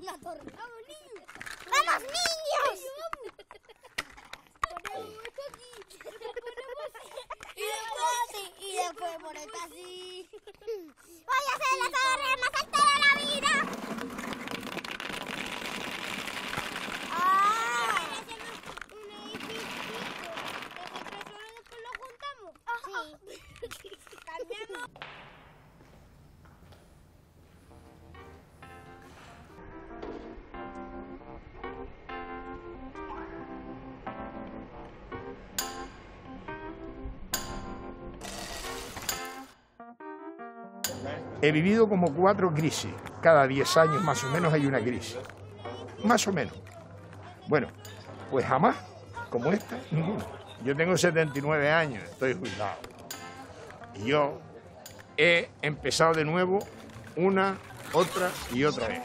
una ¡Vamos, niños! ¡Vamos, niños! y Voy a hacer la torre más alta de la vida. He vivido como cuatro crisis. Cada diez años más o menos hay una crisis. Más o menos. Bueno, pues jamás, como esta, ninguna. Yo tengo 79 años, estoy jubilado. Y yo he empezado de nuevo una, otra y otra vez.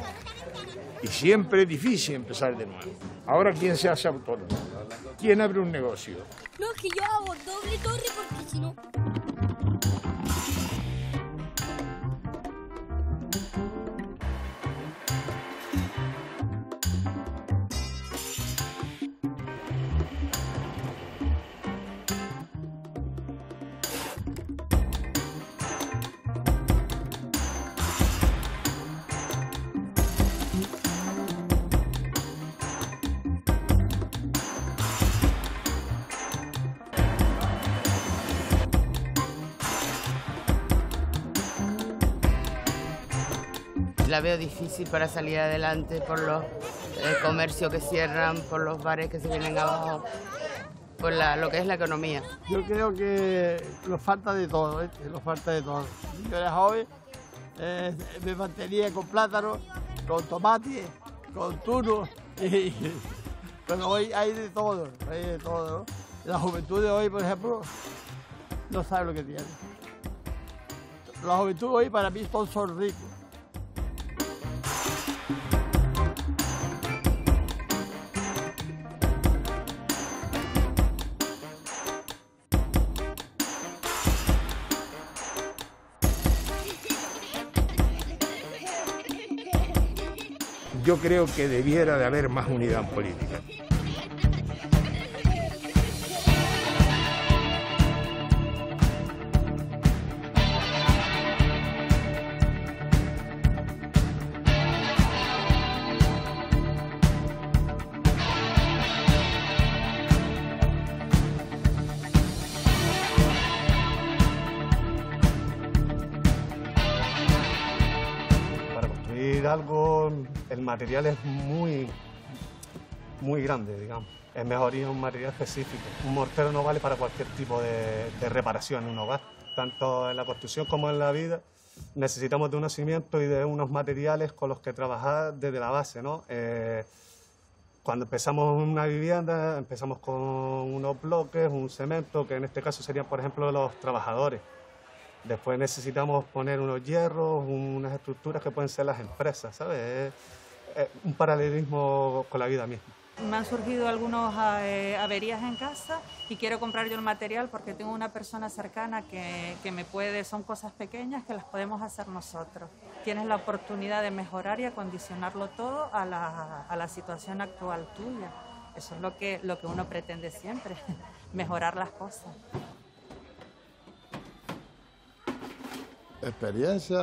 Y siempre es difícil empezar de nuevo. Ahora, ¿quién se hace autónomo? ¿Quién abre un negocio? No, que yo hago doble torre porque si no... la veo difícil para salir adelante por los eh, comercios que cierran, por los bares que se vienen abajo, por lo que es la economía. Yo creo que nos falta de todo, lo falta de todo. Yo era joven, eh, me mantenía con plátano, con tomate, con turno pero hoy hay de todo, hay de todo. La juventud de hoy, por ejemplo, no sabe lo que tiene. La juventud hoy para mí son ricos yo creo que debiera de haber más unidad política. material es muy, muy grande, digamos. Es mejor ir a un material específico. Un mortero no vale para cualquier tipo de, reparación en un hogar, tanto en la construcción como en la vida necesitamos de unos cimientos y de unos materiales con los que trabajar desde la base, ¿no? Eh, cuando empezamos una vivienda, empezamos con unos bloques, un cemento, que en este caso serían, por ejemplo, los trabajadores. Después necesitamos poner unos hierros, unas estructuras que pueden ser las empresas, ¿sabes? Eh, un paralelismo con la vida misma. Me han surgido algunas eh, averías en casa y quiero comprar yo el material porque tengo una persona cercana que, me puede, son cosas pequeñas que las podemos hacer nosotros. Tienes la oportunidad de mejorar y acondicionarlo todo a la, situación actual tuya. Eso es lo que, lo que uno pretende siempre, mejorar las cosas. Experiencia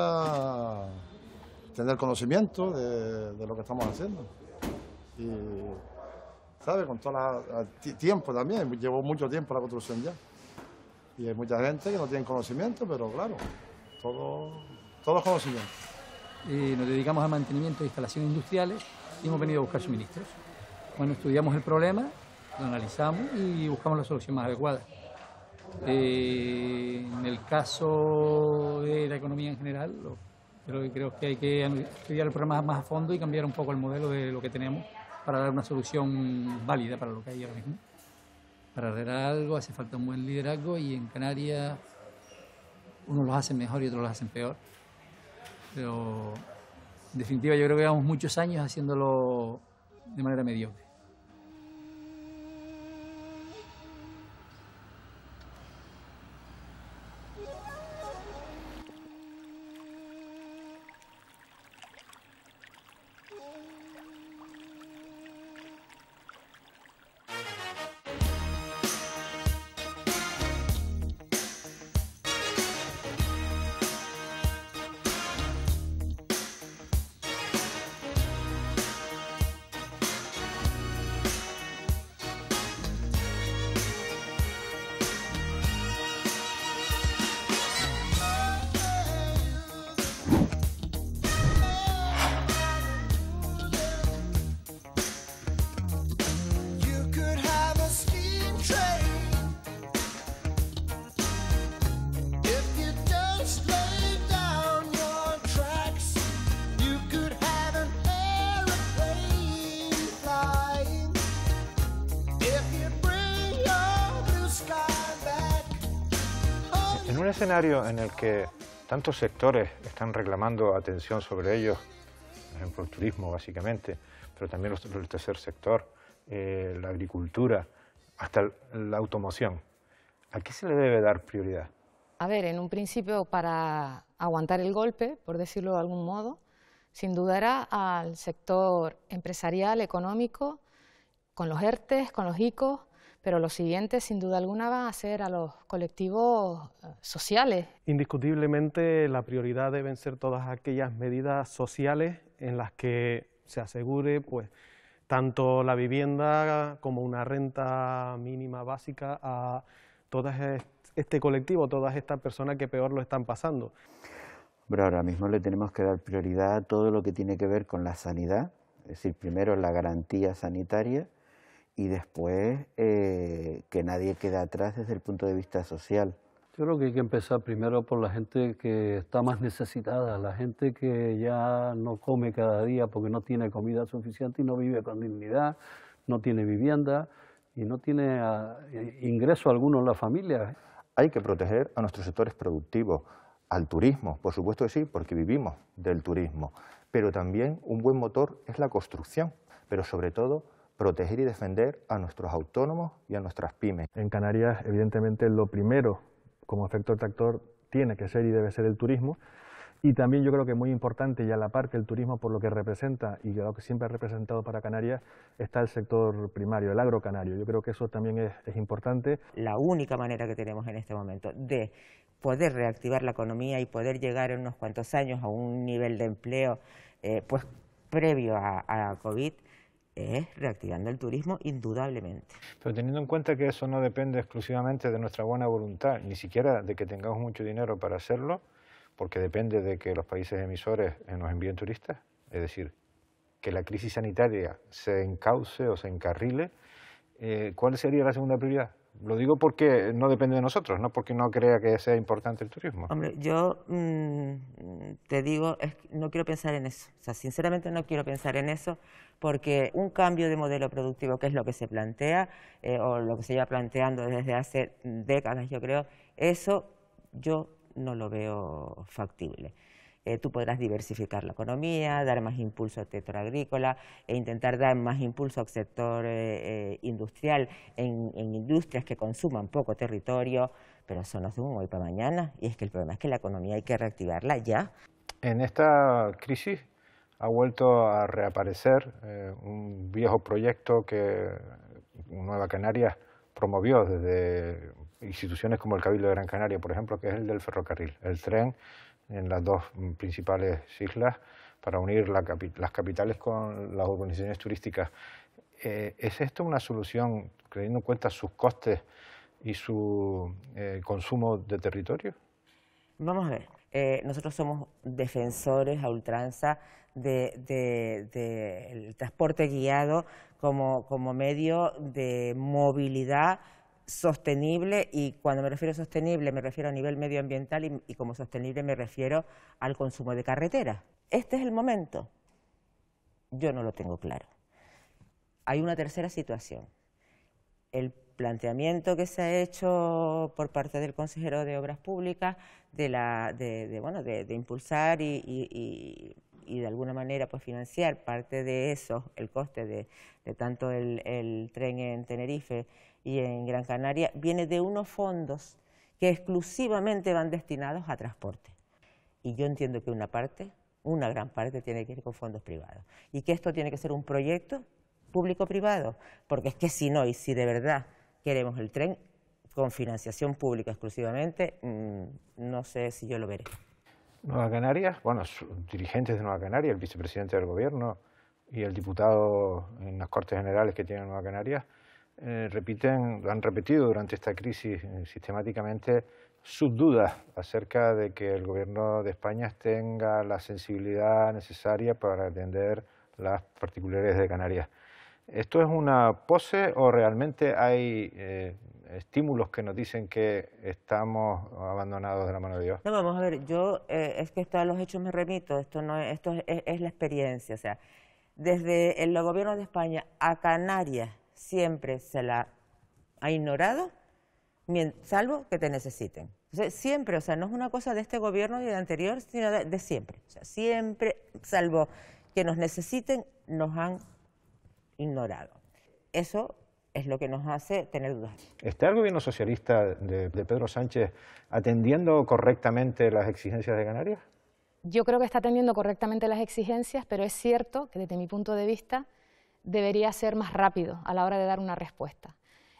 ...tener conocimiento de, lo que estamos haciendo. Y, ¿sabe? Con todo el tiempo también, llevó mucho tiempo la construcción ya. Y hay mucha gente que no tiene conocimiento, pero claro, todo, todo es Y nos dedicamos a mantenimiento de instalaciones industriales y hemos venido a buscar suministros. Bueno, estudiamos el problema, lo analizamos y buscamos la solución más adecuada. Eh, en el caso de la economía en general, Creo que, hay que estudiar el programa más a fondo y cambiar un poco el modelo de lo que tenemos para dar una solución válida para lo que hay ahora mismo. Para arreglar algo hace falta un buen liderazgo y en Canarias unos lo hacen mejor y otros lo hacen peor. Pero en definitiva yo creo que llevamos muchos años haciéndolo de manera mediocre. en el que tantos sectores están reclamando atención sobre ellos, por ejemplo el turismo básicamente, pero también el tercer sector, eh, la agricultura, hasta la automoción. ¿A qué se le debe dar prioridad? A ver, en un principio para aguantar el golpe, por decirlo de algún modo, sin duda al sector empresarial, económico, con los ERTES, con los ICOs, pero lo siguiente, sin duda alguna, va a ser a los colectivos eh, sociales. Indiscutiblemente, la prioridad deben ser todas aquellas medidas sociales en las que se asegure pues, tanto la vivienda como una renta mínima básica a todo este colectivo, todas estas personas que peor lo están pasando. Pero ahora mismo le tenemos que dar prioridad a todo lo que tiene que ver con la sanidad, es decir, primero la garantía sanitaria, y después eh, que nadie quede atrás desde el punto de vista social. Yo creo que hay que empezar primero por la gente que está más necesitada, la gente que ya no come cada día porque no tiene comida suficiente y no vive con dignidad, no tiene vivienda y no tiene ah, ingreso alguno en la familia. Hay que proteger a nuestros sectores productivos, al turismo, por supuesto que sí, porque vivimos del turismo, pero también un buen motor es la construcción, pero sobre todo proteger y defender a nuestros autónomos y a nuestras pymes. En Canarias, evidentemente, lo primero como efecto tractor tiene que ser y debe ser el turismo. Y también yo creo que es muy importante y a la par que el turismo por lo que representa y lo que siempre ha representado para Canarias está el sector primario, el agrocanario. Yo creo que eso también es, importante. La única manera que tenemos en este momento de poder reactivar la economía y poder llegar en unos cuantos años a un nivel de empleo eh, pues previo a, a COVID es reactivando el turismo indudablemente. Pero teniendo en cuenta que eso no depende exclusivamente de nuestra buena voluntad, ni siquiera de que tengamos mucho dinero para hacerlo, porque depende de que los países emisores eh, nos envíen turistas, es decir, que la crisis sanitaria se encauce o se encarrile, eh, ¿cuál sería la segunda prioridad? Lo digo porque no depende de nosotros, no porque no crea que sea importante el turismo. Hombre, yo mm, te digo, no quiero pensar en eso. O sea, sinceramente no quiero pensar en eso porque un cambio de modelo productivo, que es lo que se plantea, eh, o lo que se lleva planteando desde hace décadas, yo creo, eso yo no lo veo factible. Eh, tú podrás diversificar la economía, dar más impulso al sector agrícola e intentar dar más impulso al sector eh, eh, industrial en, industrias que consuman poco territorio, pero eso no es de un hoy para mañana y es que el problema es que la economía hay que reactivarla ya. En esta crisis ha vuelto a reaparecer un viejo proyecto que Nueva Canarias promovió desde instituciones como el Cabildo de Gran Canaria, por ejemplo, que es el del ferrocarril, el tren en las dos principales islas para unir las capitales con las organizaciones turísticas. Eh, ¿Es esto una solución teniendo en cuenta sus costes y su eh, consumo de territorio? Vamos a ver, eh, nosotros somos defensores a ultranza del de, transporte guiado como medio de movilidad sostenible y cuando me refiero a sostenible me refiero a nivel medioambiental y, como sostenible me refiero al consumo de carretera. Este es el momento. Yo no lo tengo claro. Hay una tercera situación. El planteamiento que se ha hecho por parte del consejero de Obras Públicas de, la, de, bueno, de impulsar y, y, y, de alguna manera pues, financiar parte de eso, el coste de, tanto el tren en Tenerife y en Gran Canaria viene de unos fondos que exclusivamente van destinados a transporte. Y yo entiendo que una parte, una gran parte, tiene que ir con fondos privados. Y que esto tiene que ser un proyecto público-privado, porque es que si no, y si de verdad queremos el tren con financiación pública exclusivamente, mm, no sé si yo lo veré. Nueva Canarias, bueno, dirigentes de Nueva Canaria, el vicepresidente del gobierno y el diputado en las Cortes Generales que tiene Nueva Canaria... Eh, repiten, han repetido durante esta crisis eh, sistemáticamente sus dudas acerca de que el gobierno de España tenga la sensibilidad necesaria para atender las particularidades de Canarias. ¿Esto es una pose o realmente hay eh, estímulos que nos dicen que estamos abandonados de la mano de Dios? No, vamos a ver, yo es que esto a los hechos me remito, esto no esto es, la experiencia, o sea, desde el gobierno de España a Canarias siempre se la ha ignorado, salvo que te necesiten. siempre, o sea, no es una cosa de este gobierno ni de anterior, sino de, siempre. O sea, siempre, salvo que nos necesiten, nos han ignorado. Eso es lo que nos hace tener dudas. ¿Está el gobierno socialista de, Pedro Sánchez atendiendo correctamente las exigencias de Canarias? Yo creo que está atendiendo correctamente las exigencias, pero es cierto que desde mi punto de vista debería ser más rápido a la hora de dar una respuesta.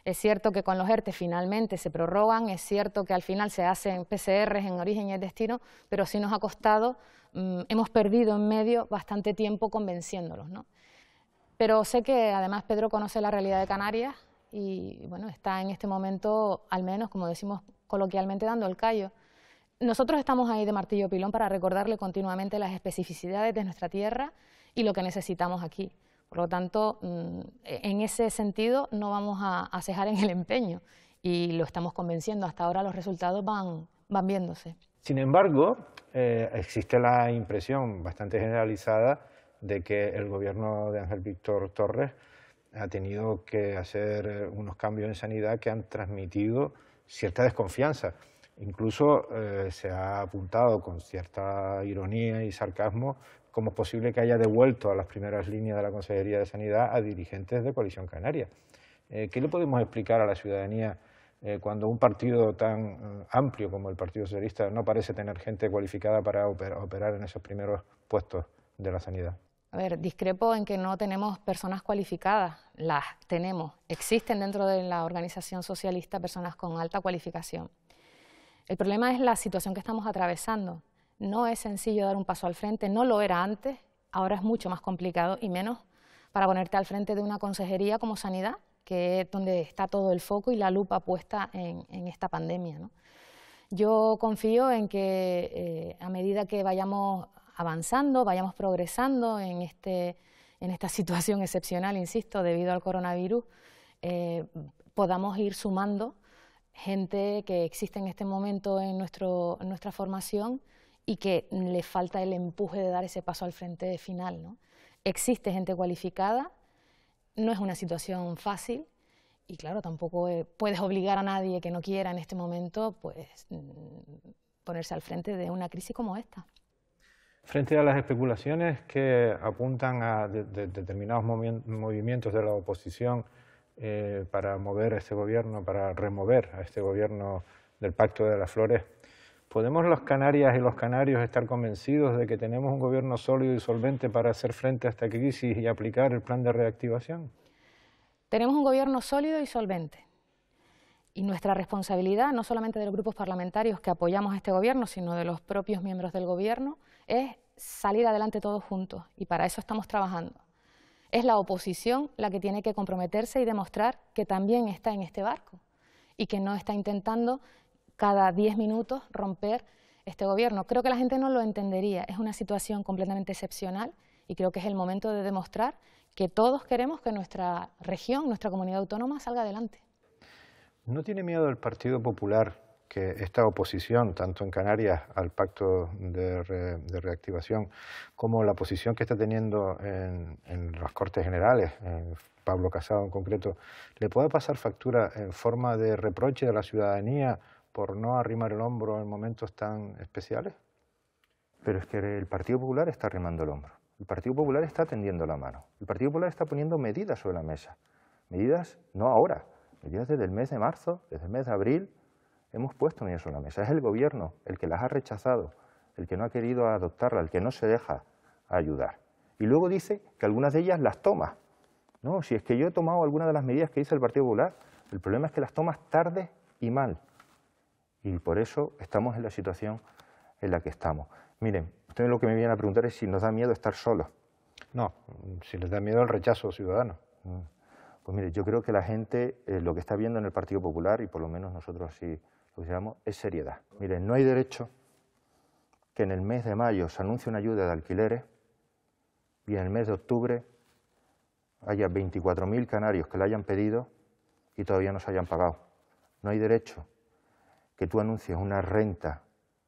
Es cierto que con los ERTE e finalmente se prorrogan, es cierto que al final se hacen PCRs en origen y en destino, pero sí nos ha costado, mm, hemos perdido en medio bastante tiempo convenciéndolos. ¿no? Pero sé que además Pedro conoce la realidad de Canarias y bueno, está en este momento, al menos como decimos coloquialmente, dando el callo. Nosotros estamos ahí de martillo pilón para recordarle continuamente las especificidades de nuestra tierra y lo que necesitamos aquí. Por lo tanto, mm, en ese sentido no vamos a, cejar en el empeño y lo estamos convenciendo. Hasta ahora los resultados van, van viéndose. Sin embargo, eh, existe la impresión bastante generalizada de que el gobierno de Ángel Víctor Torres ha tenido que hacer unos cambios en sanidad que han transmitido cierta desconfianza. Incluso eh, se ha apuntado con cierta ironía y sarcasmo Cómo es posible que haya devuelto a las primeras líneas de la Consejería de Sanidad a dirigentes de Coalición Canaria. Eh, ¿Qué le podemos explicar a la ciudadanía eh, cuando un partido tan mm, amplio como el Partido Socialista no parece tener gente cualificada para operar en esos primeros puestos de la sanidad? A ver, discrepo en que no tenemos personas cualificadas, las tenemos. Existen dentro de la organización socialista personas con alta cualificación. El problema es la situación que estamos atravesando. No es sencillo dar un paso al frente, no lo era antes, ahora es mucho más complicado y menos para ponerte al frente de una consejería como sanidad, que es donde está todo el foco y la lupa puesta en, esta pandemia. Yo confío en que eh, a medida que vayamos avanzando, vayamos progresando en, este, esta situación excepcional, insisto, debido al coronavirus, eh, podamos ir sumando gente que existe en este momento en nuestra formación y que le falta el empuje de dar ese paso al frente final. Existe gente cualificada, no es una situación fácil y claro, tampoco eh, puedes obligar a nadie que no quiera en este momento pues, mm, ponerse al frente de una crisis como esta. Frente a las especulaciones que apuntan a determinados movimientos de la oposición eh, para mover a este gobierno, para remover a este gobierno del Pacto de las Flores, ¿Podemos los canarias y los canarios estar convencidos de que tenemos un gobierno sólido y solvente para hacer frente a esta crisis y aplicar el plan de reactivación? Tenemos un gobierno sólido y solvente. Y nuestra responsabilidad, no solamente de los grupos parlamentarios que apoyamos a este gobierno, sino de los propios miembros del gobierno, es salir adelante todos juntos. Y para eso estamos trabajando. Es la oposición la que tiene que comprometerse y demostrar que también está en este barco y que no está intentando cada diez minutos romper este gobierno. Creo que la gente no lo entendería. Es una situación completamente excepcional y creo que es el momento de demostrar que todos queremos que nuestra región, nuestra comunidad autónoma salga adelante. ¿No tiene miedo el Partido Popular que esta oposición, tanto en Canarias al pacto de, reactivación, como la posición que está teniendo en, las Cortes Generales, en Pablo Casado en concreto, le pueda pasar factura en forma de reproche a la ciudadanía por no arrimar el hombro en momentos tan especiales? Pero es que el Partido Popular está arrimando el hombro. El Partido Popular está tendiendo la mano. El Partido Popular está poniendo medidas sobre la mesa. Medidas no ahora, medidas desde el mes de marzo, desde el mes de abril. Hemos puesto medidas sobre la mesa. Es el gobierno el que las ha rechazado, el que no ha querido adoptarlas... el que no se deja ayudar. Y luego dice que algunas de ellas las toma. No, si es que yo he tomado algunas de las medidas que dice el Partido Popular, el problema es que las tomas tarde y mal y por eso estamos en la situación en la que estamos. Miren, ustedes lo que me vienen a preguntar es si nos da miedo estar solos. No, si les da miedo el rechazo ciudadano. Mm. Pues mire, yo creo que la gente eh, lo que está viendo en el Partido Popular, y por lo menos nosotros así lo consideramos, es seriedad. Miren, no hay derecho que en el mes de mayo se anuncie una ayuda de alquileres y en el mes de octubre haya 24.000 canarios que la hayan pedido y todavía no se hayan pagado. No hay derecho que tú anuncies una renta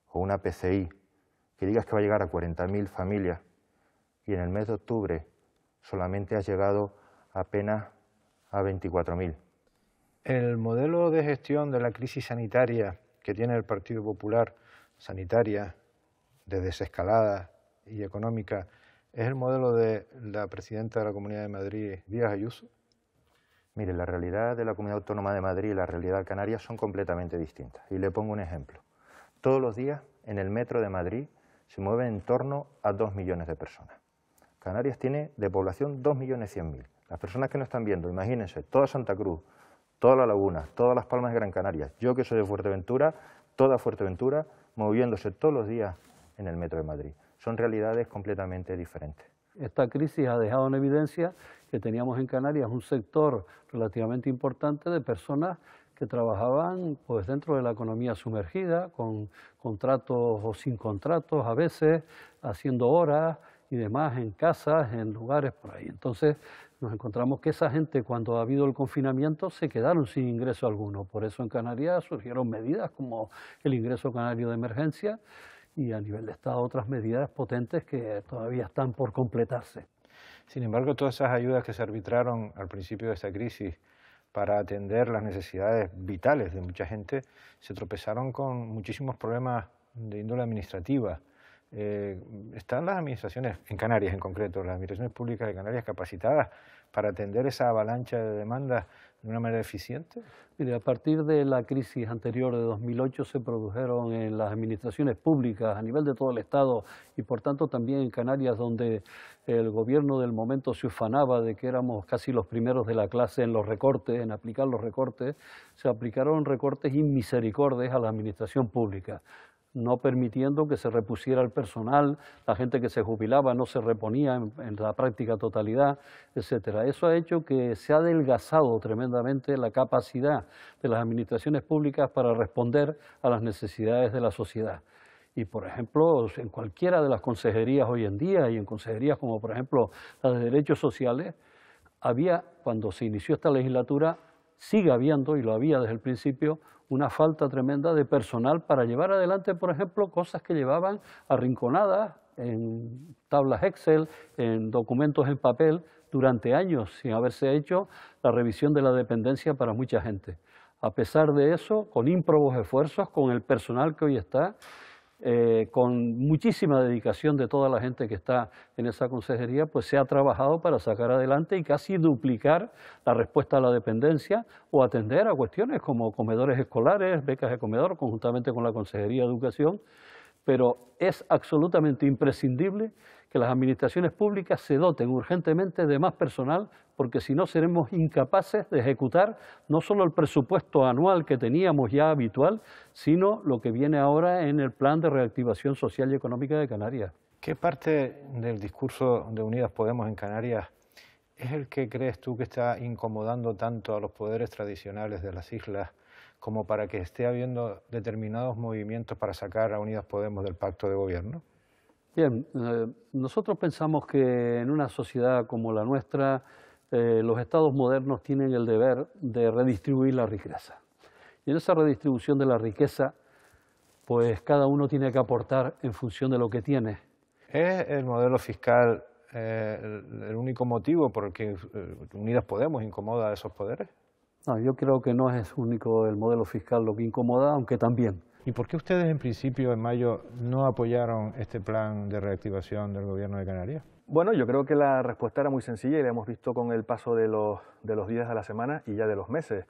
o una PCI, que digas que va a llegar a 40.000 familias y en el mes de octubre solamente ha llegado apenas a 24.000. El modelo de gestión de la crisis sanitaria que tiene el Partido Popular, sanitaria, de desescalada y económica, es el modelo de la presidenta de la Comunidad de Madrid, Díaz Ayuso. Mire, la realidad de la Comunidad Autónoma de Madrid y la realidad Canarias son completamente distintas. Y le pongo un ejemplo. Todos los días en el metro de Madrid se mueven en torno a dos millones de personas. Canarias tiene de población dos millones mil. Las personas que nos están viendo, imagínense, toda Santa Cruz, toda La Laguna, todas las Palmas de Gran Canaria, yo que soy de Fuerteventura, toda Fuerteventura, moviéndose todos los días en el metro de Madrid. Son realidades completamente diferentes. Esta crisis ha dejado en evidencia que teníamos en Canarias un sector relativamente importante de personas que trabajaban pues, dentro de la economía sumergida, con contratos o sin contratos a veces, haciendo horas y demás en casas, en lugares por ahí. Entonces nos encontramos que esa gente cuando ha habido el confinamiento se quedaron sin ingreso alguno. Por eso en Canarias surgieron medidas como el ingreso canario de emergencia y a nivel de Estado otras medidas potentes que todavía están por completarse. Sin embargo, todas esas ayudas que se arbitraron al principio de esta crisis para atender las necesidades vitales de mucha gente se tropezaron con muchísimos problemas de índole administrativa. Eh, ¿Están las administraciones, en Canarias en concreto, las administraciones públicas de Canarias capacitadas para atender esa avalancha de demandas de una manera eficiente? a partir de la crisis anterior de 2008 se produjeron en las administraciones públicas a nivel de todo el Estado y por tanto también en Canarias, donde el gobierno del momento se ufanaba de que éramos casi los primeros de la clase en los recortes, en aplicar los recortes, se aplicaron recortes inmisericordes a la administración pública no permitiendo que se repusiera el personal, la gente que se jubilaba no se reponía en, la práctica totalidad, etcétera. Eso ha hecho que se ha adelgazado tremendamente la capacidad de las administraciones públicas para responder a las necesidades de la sociedad. Y, por ejemplo, en cualquiera de las consejerías hoy en día, y en consejerías como, por ejemplo, las de Derechos Sociales, había, cuando se inició esta legislatura, sigue habiendo, y lo había desde el principio, una falta tremenda de personal para llevar adelante, por ejemplo, cosas que llevaban arrinconadas en tablas Excel, en documentos en papel, durante años sin haberse hecho la revisión de la dependencia para mucha gente. A pesar de eso, con ímprobos esfuerzos, con el personal que hoy está, eh, con muchísima dedicación de toda la gente que está en esa consejería, pues se ha trabajado para sacar adelante y casi duplicar la respuesta a la dependencia o atender a cuestiones como comedores escolares, becas de comedor, conjuntamente con la Consejería de Educación pero es absolutamente imprescindible que las administraciones públicas se doten urgentemente de más personal, porque si no seremos incapaces de ejecutar no solo el presupuesto anual que teníamos ya habitual, sino lo que viene ahora en el plan de reactivación social y económica de Canarias. ¿Qué parte del discurso de Unidas Podemos en Canarias es el que crees tú que está incomodando tanto a los poderes tradicionales de las islas como para que esté habiendo determinados movimientos para sacar a Unidas Podemos del pacto de gobierno? Bien, eh, nosotros pensamos que en una sociedad como la nuestra, eh, los estados modernos tienen el deber de redistribuir la riqueza. Y en esa redistribución de la riqueza, pues cada uno tiene que aportar en función de lo que tiene. ¿Es el modelo fiscal eh, el único motivo por el que Unidas Podemos incomoda a esos poderes? No, yo creo que no es único el modelo fiscal lo que incomoda, aunque también. ¿Y por qué ustedes en principio, en mayo, no apoyaron este plan de reactivación del gobierno de Canarias? Bueno, yo creo que la respuesta era muy sencilla y la hemos visto con el paso de los, de los días a la semana y ya de los meses.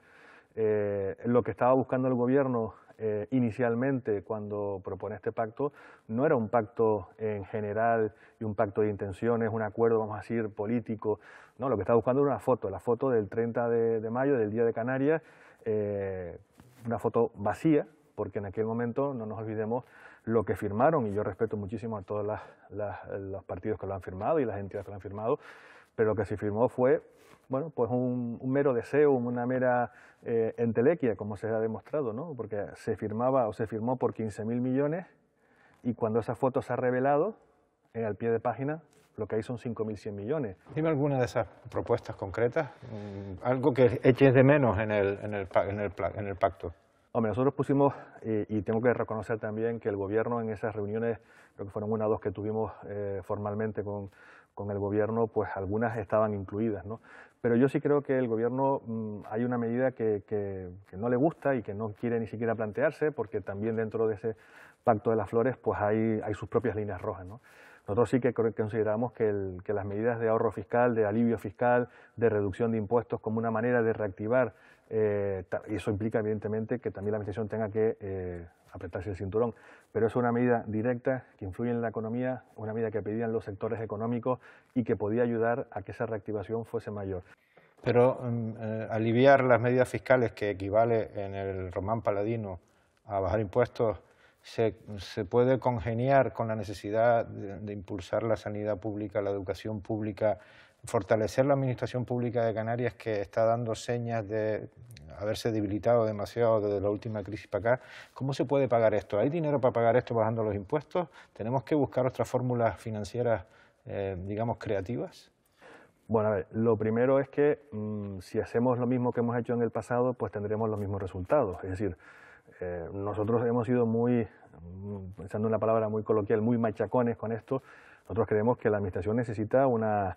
Eh, lo que estaba buscando el gobierno eh, inicialmente cuando propone este pacto no era un pacto en general y un pacto de intenciones, un acuerdo, vamos a decir, político. No, lo que está buscando era una foto, la foto del 30 de, mayo, del Día de Canarias, eh, una foto vacía, porque en aquel momento no nos olvidemos lo que firmaron, y yo respeto muchísimo a todos los partidos que lo han firmado y las entidades que lo han firmado, pero lo que se firmó fue bueno, pues un, mero deseo, una mera eh, entelequia, como se ha demostrado, ¿no? porque se firmaba o se firmó por 15.000 millones y cuando esa foto se ha revelado, eh, al pie de página, lo que hay son 5.100 millones. Dime alguna de esas propuestas concretas, mm, algo que eches de menos en el, en el, pacto. Hombre, nosotros pusimos, y tengo que reconocer también que el gobierno en esas reuniones, creo que fueron una o dos que tuvimos eh, formalmente con, con el gobierno, pues algunas estaban incluidas. ¿no? Pero yo sí creo que el gobierno mm, hay una medida que, que, no le gusta y que no quiere ni siquiera plantearse, porque también dentro de ese pacto de las flores pues hay, hay sus propias líneas rojas. ¿no? Nosotros sí que consideramos que, las medidas de ahorro fiscal, de alivio fiscal, de reducción de impuestos como una manera de reactivar eh, y eso implica, evidentemente, que también la Administración tenga que eh, apretarse el cinturón pero es una medida directa que influye en la economía, una medida que pedían los sectores económicos y que podía ayudar a que esa reactivación fuese mayor. Pero mm, eh, aliviar las medidas fiscales que equivale en el Román Paladino a bajar impuestos, se, puede congeniar con la necesidad de impulsar la sanidad pública, la educación pública, fortalecer la Administración Pública de Canarias, que está dando señas de haberse debilitado demasiado desde la última crisis para acá. ¿Cómo se puede pagar esto? ¿Hay dinero para pagar esto bajando los impuestos? ¿Tenemos que buscar otras fórmulas financieras, eh, digamos, creativas? Bueno, a ver, lo primero es que mm, si hacemos lo mismo que hemos hecho en el pasado, pues tendremos los mismos resultados. Es decir, eh, nosotros hemos sido muy, mm, pensando en una palabra muy coloquial, muy machacones con esto. Nosotros creemos que la Administración necesita una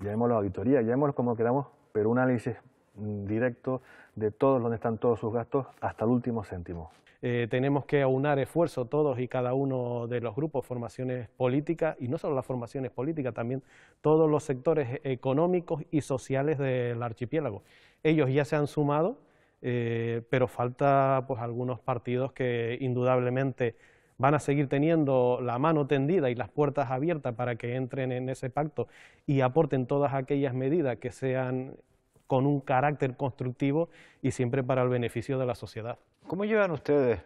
llamémoslo auditoría, llamémoslo como queramos, pero un análisis mm, directo de todos, donde están todos sus gastos, hasta el último céntimo. Eh, tenemos que aunar esfuerzo todos y cada uno de los grupos, formaciones políticas, y no solo las formaciones políticas, también todos los sectores económicos y sociales del archipiélago. Ellos ya se han sumado, eh, pero falta pues, algunos partidos que indudablemente van a seguir teniendo la mano tendida y las puertas abiertas para que entren en ese pacto y aporten todas aquellas medidas que sean con un carácter constructivo y siempre para el beneficio de la sociedad. ¿Cómo llevan ustedes,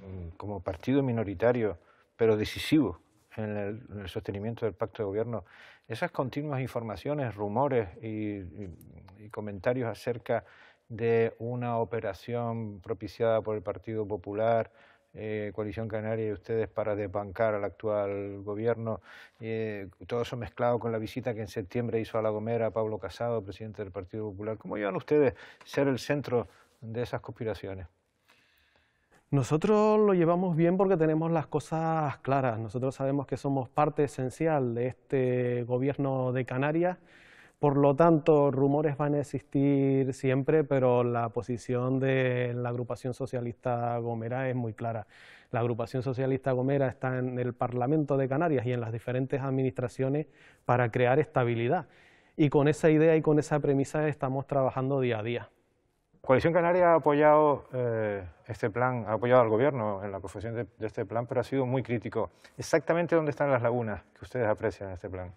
mm, como partido minoritario, pero decisivo en el, sostenimiento del pacto de gobierno, esas continuas informaciones, rumores y comentarios acerca de una operación propiciada por el Partido Popular, eh, coalición Canaria y ustedes para desbancar al actual gobierno. Eh, todo eso mezclado con la visita que en septiembre hizo a La Gomera Pablo Casado, presidente del Partido Popular. ¿Cómo llevan ustedes ser el centro de esas conspiraciones? Nosotros lo llevamos bien porque tenemos las cosas claras. Nosotros sabemos que somos parte esencial de este gobierno de Canarias por lo tanto, rumores van a existir siempre, pero la posición de la agrupación socialista Gomera es muy clara. La agrupación socialista Gomera está en el Parlamento de Canarias y en las diferentes administraciones para crear estabilidad. Y con esa idea y con esa premisa estamos trabajando día a día. Coalición Canaria ha apoyado eh, este plan, ha apoyado al gobierno en la profesión de este plan, pero ha sido muy crítico. Exactamente dónde están las lagunas que ustedes aprecian en este plan.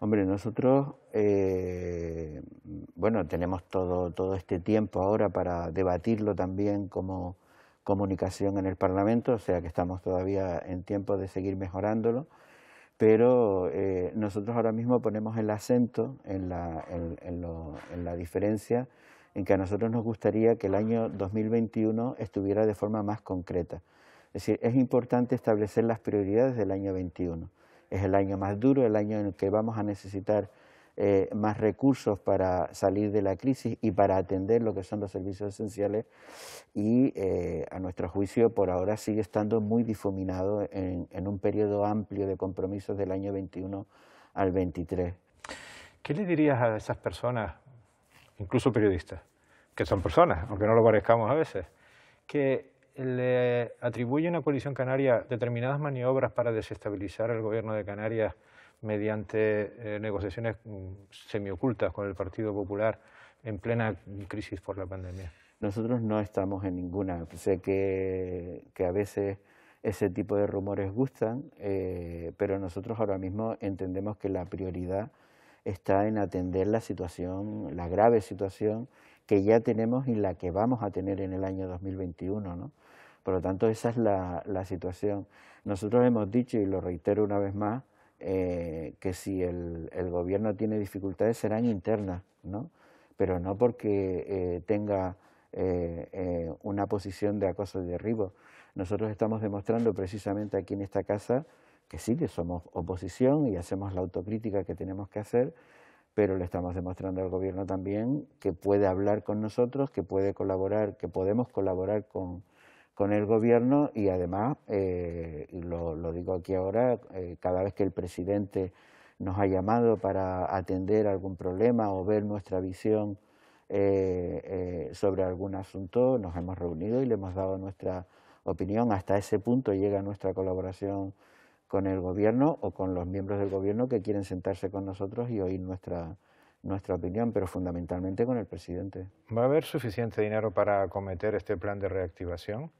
Hombre, nosotros, eh, bueno, tenemos todo, todo este tiempo ahora para debatirlo también como comunicación en el Parlamento, o sea que estamos todavía en tiempo de seguir mejorándolo, pero eh, nosotros ahora mismo ponemos el acento en la, en la diferencia en que a nosotros nos gustaría que el año 2021 estuviera de forma más concreta. Es decir, es importante establecer las prioridades del año 21 es el año más duro, el año en el que vamos a necesitar eh, más recursos para salir de la crisis y para atender lo que son los servicios esenciales y eh, a nuestro juicio por ahora sigue estando muy difuminado en, en, un periodo amplio de compromisos del año 21 al 23. ¿Qué le dirías a esas personas, incluso periodistas, que son personas, aunque no lo parezcamos a veces, que le atribuye una Coalición Canaria determinadas maniobras para desestabilizar al gobierno de Canarias mediante eh, negociaciones mm, semiocultas con el Partido Popular en plena crisis por la pandemia? Nosotros no estamos en ninguna. Sé que, a veces ese tipo de rumores gustan, eh, pero nosotros ahora mismo entendemos que la prioridad está en atender la situación, la grave situación que ya tenemos y la que vamos a tener en el año 2021. ¿no? Por lo tanto, esa es la, situación. Nosotros hemos dicho, y lo reitero una vez más, eh, que si el, el, gobierno tiene dificultades serán internas, ¿no? pero no porque eh, tenga eh, una posición de acoso y derribo. Nosotros estamos demostrando precisamente aquí en esta casa que sí, que somos oposición y hacemos la autocrítica que tenemos que hacer, pero le estamos demostrando al gobierno también que puede hablar con nosotros, que puede colaborar, que podemos colaborar con, con el gobierno y además, eh, lo, digo aquí ahora, eh, cada vez que el presidente nos ha llamado para atender algún problema o ver nuestra visión eh, sobre algún asunto, nos hemos reunido y le hemos dado nuestra opinión. Hasta ese punto llega nuestra colaboración con el gobierno o con los miembros del gobierno que quieren sentarse con nosotros y oír nuestra nuestra opinión, pero fundamentalmente con el presidente. ¿Va a haber suficiente dinero para acometer este plan de reactivación?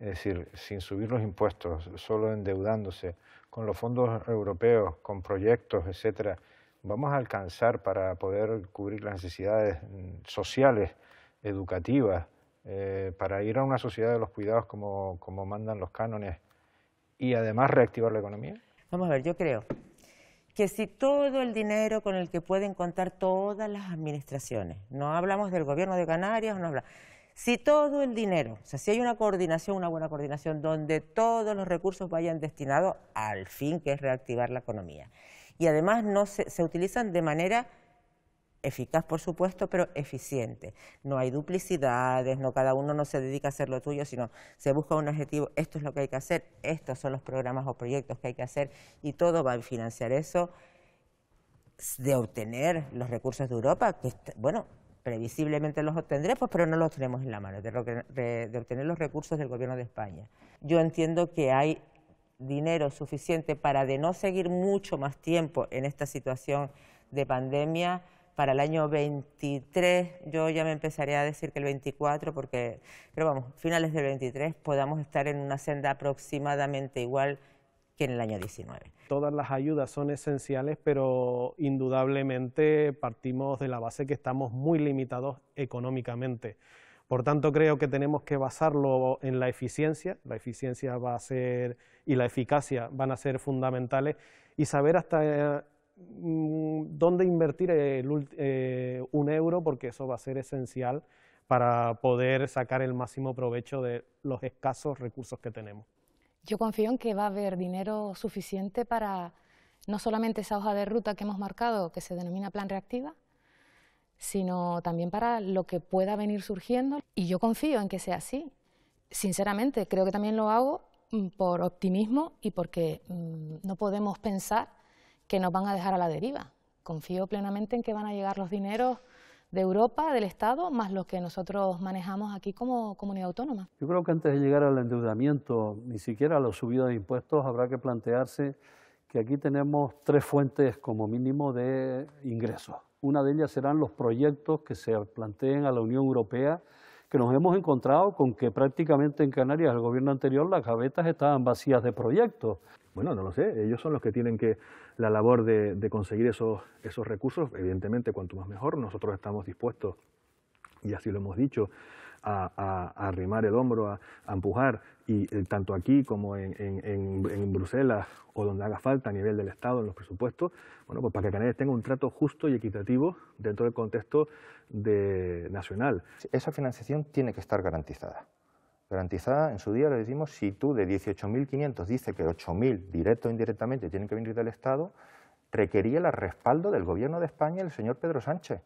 Es decir, sin subir los impuestos, solo endeudándose, con los fondos europeos, con proyectos, etcétera, ¿vamos a alcanzar para poder cubrir las necesidades mm, sociales, educativas, eh, para ir a una sociedad de los cuidados como, como mandan los cánones y además reactivar la economía? Vamos a ver, yo creo que si todo el dinero con el que pueden contar todas las administraciones, no hablamos del gobierno de Canarias, no si todo el dinero, o sea, si hay una coordinación, una buena coordinación, donde todos los recursos vayan destinados al fin que es reactivar la economía, y además no se utilizan de manera eficaz por supuesto, pero eficiente. No hay duplicidades, no cada uno no se dedica a hacer lo tuyo, sino se busca un objetivo, esto es lo que hay que hacer, estos son los programas o proyectos que hay que hacer y todo va a financiar eso de obtener los recursos de Europa, que bueno, previsiblemente los obtendremos... Pues, pero no los tenemos en la mano, de, de obtener los recursos del Gobierno de España. Yo entiendo que hay dinero suficiente para de no seguir mucho más tiempo en esta situación de pandemia, para el año 23, yo ya me empezaré a decir que el 24, porque, pero vamos, finales del 23 podamos estar en una senda aproximadamente igual que en el año 19. Todas las ayudas son esenciales, pero indudablemente partimos de la base que estamos muy limitados económicamente. Por tanto, creo que tenemos que basarlo en la eficiencia, la eficiencia va a ser y la eficacia van a ser fundamentales y saber hasta Mm, dónde invertir eh, un euro, porque eso va a ser esencial para poder sacar el máximo provecho de los escasos recursos que tenemos. Yo confío en que va a haber dinero suficiente para no solamente esa hoja de ruta que hemos marcado, que se denomina plan reactiva, sino también para lo que pueda venir surgiendo. Y yo confío en que sea así. Sinceramente, creo que también lo hago mm, por optimismo y porque mm, no podemos pensar que nos van a dejar a la deriva. Confío plenamente en que van a llegar los dineros de Europa, del Estado, más los que nosotros manejamos aquí como comunidad autónoma. Yo creo que antes de llegar al endeudamiento, ni siquiera a la subida de impuestos, habrá que plantearse que aquí tenemos tres fuentes como mínimo de ingresos. Una de ellas serán los proyectos que se planteen a la Unión Europea que nos hemos encontrado con que prácticamente en Canarias, el gobierno anterior, las gavetas estaban vacías de proyectos. Bueno, no lo sé, ellos son los que tienen que la labor de, conseguir esos, esos recursos, evidentemente cuanto más mejor, nosotros estamos dispuestos, y así lo hemos dicho, a, arrimar el hombro, a empujar, eh, tanto aquí como en, Bruselas o donde haga falta a nivel del Estado, en los presupuestos, bueno, pues para que Canarias tenga un trato justo y equitativo dentro del contexto nacional. Esa financiación tiene que estar garantizada. Garantizada, en su día le decimos, si tú de 18.500 dices que 8.000 directo o indirectamente tienen que venir del Estado, requería el respaldo del Gobierno de España y el señor Pedro Sánchez.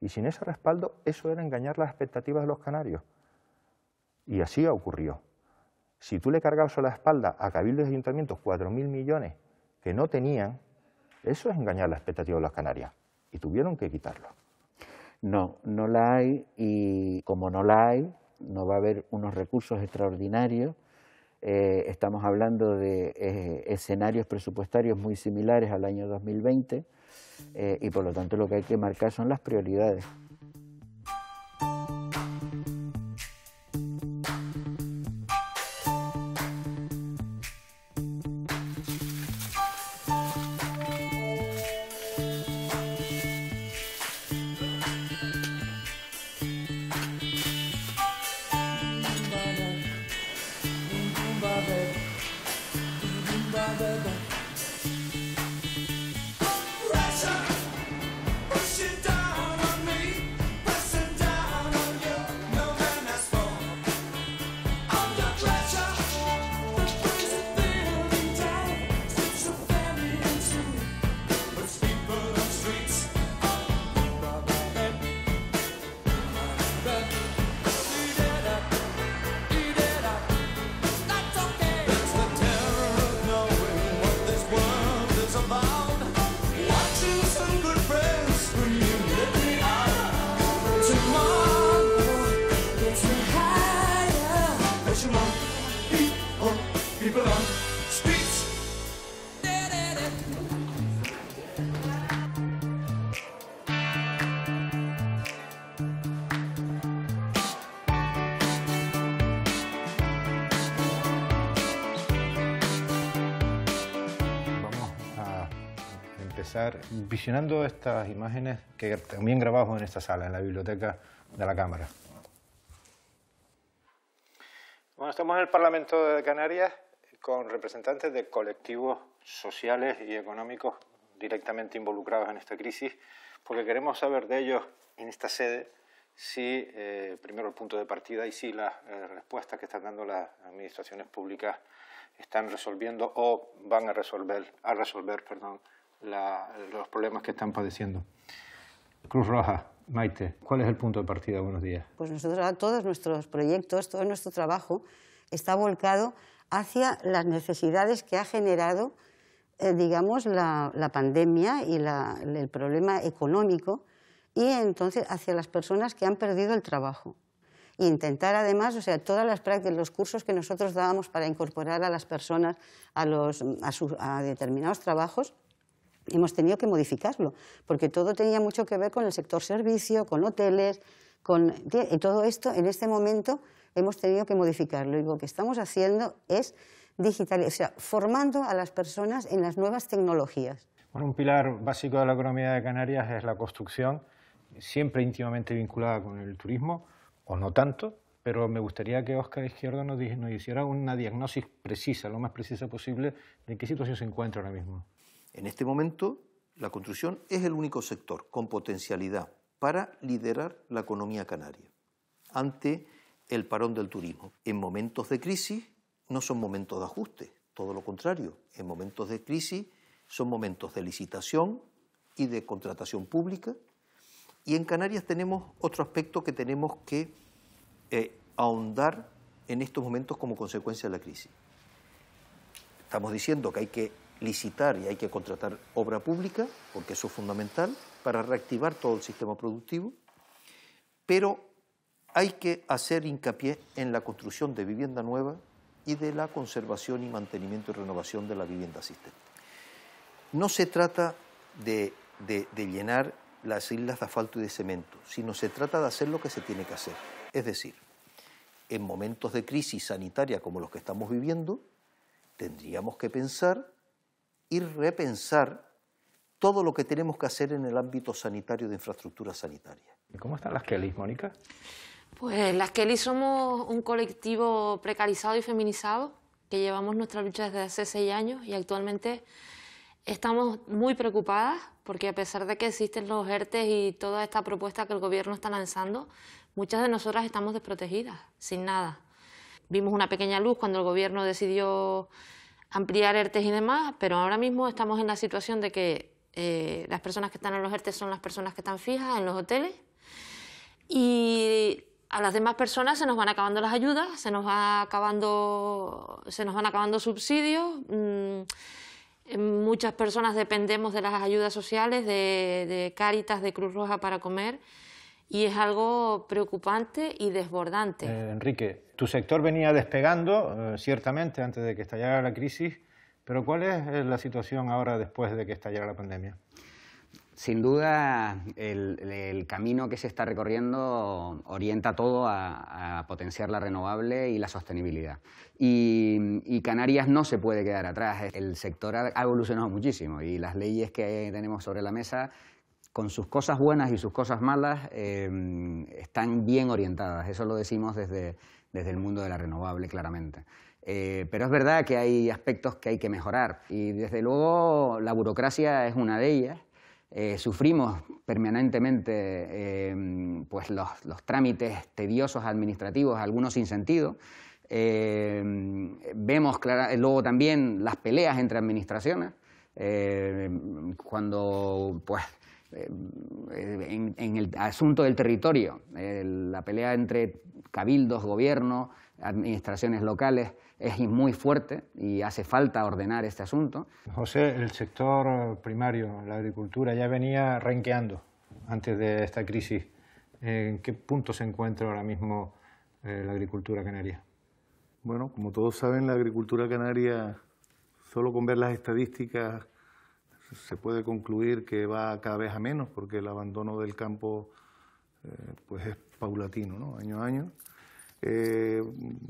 Y sin ese respaldo, eso era engañar las expectativas de los canarios. Y así ocurrió. Si tú le cargas a la espalda a cabildo y ayuntamientos 4.000 millones que no tenían, eso es engañar la expectativa de las Canarias. Y tuvieron que quitarlo. No, no la hay y como no la hay, no va a haber unos recursos extraordinarios. Eh, estamos hablando de eh, escenarios presupuestarios muy similares al año 2020 eh, y por lo tanto lo que hay que marcar son las prioridades. empezar visionando estas imágenes que también grabamos en esta sala, en la biblioteca de la Cámara. Bueno, estamos en el Parlamento de Canarias con representantes de colectivos sociales y económicos directamente involucrados en esta crisis, porque queremos saber de ellos en esta sede si, eh, primero, el punto de partida y si las eh, respuestas que están dando las administraciones públicas están resolviendo o van a resolver, a resolver perdón, los problemas que están padeciendo. Cruz Roja, Maite, ¿cuál es el punto de partida? Buenos días. Pues nosotros, todos nuestros proyectos, todo nuestro trabajo está volcado hacia las necesidades que ha generado, eh, digamos, la, pandemia y el problema económico y entonces hacia las personas que han perdido el trabajo. intentar además, o sea, todas las prácticas, los cursos que nosotros dábamos para incorporar a las personas a, los, a determinados trabajos, hemos tenido que modificarlo, porque todo tenía mucho que ver con el sector servicio, con hoteles, con y todo esto en este momento hemos tenido que modificarlo. Y lo que estamos haciendo es digitalizar, o sea, formando a las personas en las nuevas tecnologías. Bueno, un pilar básico de la economía de Canarias es la construcción, siempre íntimamente vinculada con el turismo, o no tanto, pero me gustaría que Oscar Izquierdo nos, nos hiciera una diagnosis precisa, lo más precisa posible, de qué situación se encuentra ahora mismo. En este momento, la construcción es el único sector con potencialidad para liderar la economía canaria ante el parón del turismo. En momentos de crisis no son momentos de ajuste, todo lo contrario, en momentos de crisis son momentos de licitación y de contratación pública. Y en Canarias tenemos otro aspecto que tenemos que eh, ahondar en estos momentos como consecuencia de la crisis. Estamos diciendo que hay que licitar y hay que contratar obra pública, porque eso es fundamental, para reactivar todo el sistema productivo, pero hay que hacer hincapié en la construcción de vivienda nueva y de la conservación y mantenimiento y renovación de la vivienda existente. No se trata de, de llenar las islas de asfalto y de cemento, sino se trata de hacer lo que se tiene que hacer. Es decir, en momentos de crisis sanitaria como los que estamos viviendo, tendríamos que pensar y repensar todo lo que tenemos que hacer en el ámbito sanitario de infraestructura sanitaria. ¿Y cómo están las Kelly, Mónica? Pues las Kelly somos un colectivo precarizado y feminizado que llevamos nuestra lucha desde hace seis años y actualmente estamos muy preocupadas porque a pesar de que existen los ERTES y toda esta propuesta que el gobierno está lanzando, muchas de nosotras estamos desprotegidas, sin nada. Vimos una pequeña luz cuando el gobierno decidió ampliar ERTES y demás, pero ahora mismo estamos en la situación de que eh, las personas que están en los ERTES son las personas que están fijas en los hoteles y a las demás personas se nos van acabando las ayudas, se nos, va acabando, se nos van acabando subsidios. Mm, muchas personas dependemos de las ayudas sociales, de, de Cáritas, de Cruz Roja para comer y es algo preocupante y desbordante. Eh, Enrique, tu sector venía despegando, eh, ciertamente, antes de que estallara la crisis, pero ¿cuál es eh, la situación ahora después de que estallara la pandemia? Sin duda, el, camino que se está recorriendo orienta todo a, potenciar la renovable y la sostenibilidad. y, Canarias no se puede quedar atrás. El sector ha evolucionado muchísimo y las leyes que tenemos sobre la mesa con sus cosas buenas y sus cosas malas, eh, están bien orientadas. Eso lo decimos desde, desde el mundo de la renovable, claramente. Eh, pero es verdad que hay aspectos que hay que mejorar y desde luego la burocracia es una de ellas. Eh, sufrimos permanentemente pues los, los, trámites tediosos administrativos, algunos sin sentido. vemos luego también las peleas entre administraciones. cuando pues, eh, en, en, el asunto del territorio, la pelea entre cabildos, gobiernos, administraciones locales es muy fuerte y hace falta ordenar este asunto. José, el sector primario, la agricultura, ya venía renqueando antes de esta crisis. ¿En qué punto se encuentra ahora mismo eh, la agricultura canaria? Bueno, como todos saben, la agricultura canaria, solo con ver las estadísticas se puede concluir que va cada vez a menos porque el abandono del campo eh, pues es paulatino, ¿no? año a año. Eh,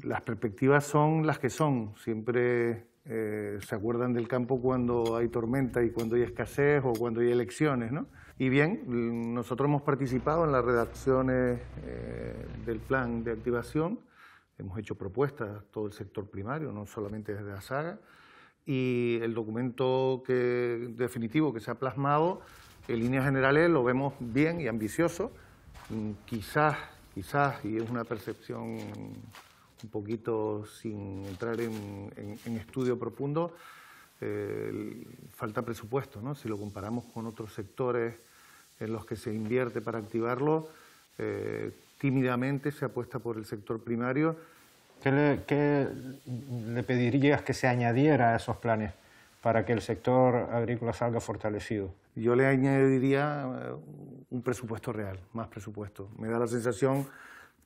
las perspectivas son las que son, siempre eh, se acuerdan del campo cuando hay tormenta y cuando hay escasez o cuando hay elecciones. ¿no? Y bien, nosotros hemos participado en las redacciones del plan de activación, hemos hecho propuestas todo el sector primario, no solamente desde la saga, y el documento definitivo que se ha plasmado, en líneas generales lo vemos bien y ambicioso. Mm, quizás, quizás, y es una percepción un poquito sin entrar en, estudio profundo, eh, falta presupuesto, ¿no? Si lo comparamos con otros sectores en los que se invierte para activarlo, eh, tímidamente se apuesta por el sector primario ¿Qué le, pedirías que se añadiera a esos planes para que el sector agrícola salga fortalecido? Yo le añadiría eh, un presupuesto real, más presupuesto. Me da la sensación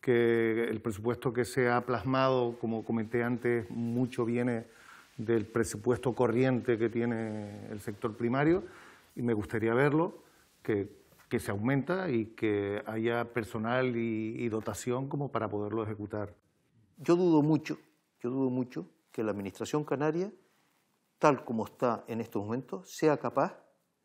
que el presupuesto que se ha plasmado, como comenté antes, mucho viene del presupuesto corriente que tiene el sector primario y me gustaría verlo, que, se aumenta y que haya personal y dotación como para poderlo ejecutar yo dudo mucho, yo dudo mucho que la Administración canaria, tal como está en estos momentos, sea capaz